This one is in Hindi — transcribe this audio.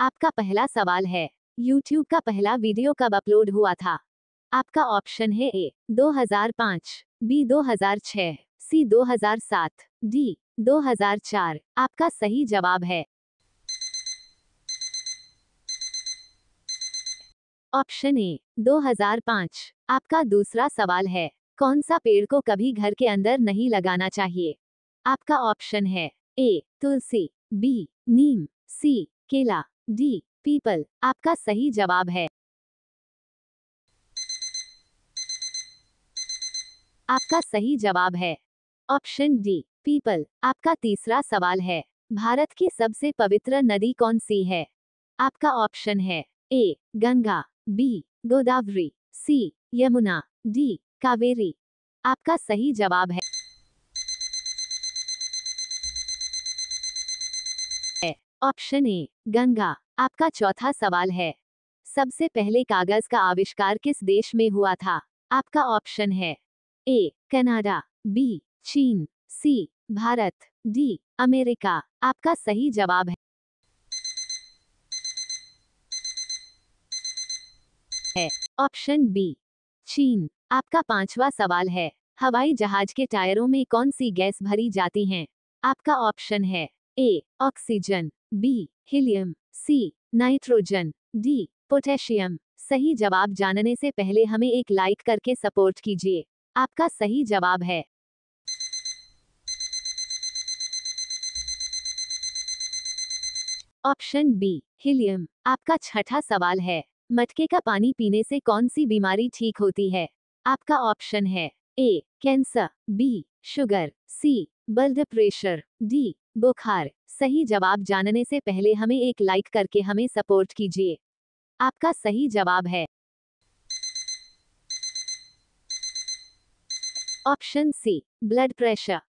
आपका पहला सवाल है यूट्यूब का पहला वीडियो कब अपलोड हुआ था आपका ऑप्शन है ए 2005, बी 2006, सी 2007, डी 2004। आपका सही जवाब है ऑप्शन ए 2005। आपका दूसरा सवाल है कौन सा पेड़ को कभी घर के अंदर नहीं लगाना चाहिए आपका ऑप्शन है ए तुलसी बी नीम सी केला डी पीपल आपका सही जवाब है आपका सही जवाब है ऑप्शन डी पीपल आपका तीसरा सवाल है भारत की सबसे पवित्र नदी कौन सी है आपका ऑप्शन है A Ganga B Godavari C Yamuna D Kaveri आपका सही जवाब है ऑप्शन ए गंगा आपका चौथा सवाल है सबसे पहले कागज का आविष्कार किस देश में हुआ था आपका ऑप्शन है ए कनाडा बी चीन सी भारत डी अमेरिका आपका सही जवाब है ऑप्शन बी चीन आपका पांचवा सवाल है हवाई जहाज के टायरों में कौन सी गैस भरी जाती हैं? आपका ऑप्शन है A oxygen B helium C nitrogen D potassium सही जवाब जानने से पहले हमें एक लाइक करके सपोर्ट कीजिए आपका सही जवाब है ऑप्शन बी हीलियम आपका छठा सवाल है मटके का पानी पीने से कौन सी बीमारी ठीक होती है आपका ऑप्शन है A cancer B sugar C blood pressure D बुखार सही जवाब जानने से पहले हमें एक लाइक करके हमें सपोर्ट कीजिए आपका सही जवाब है ऑप्शन सी ब्लड प्रेशर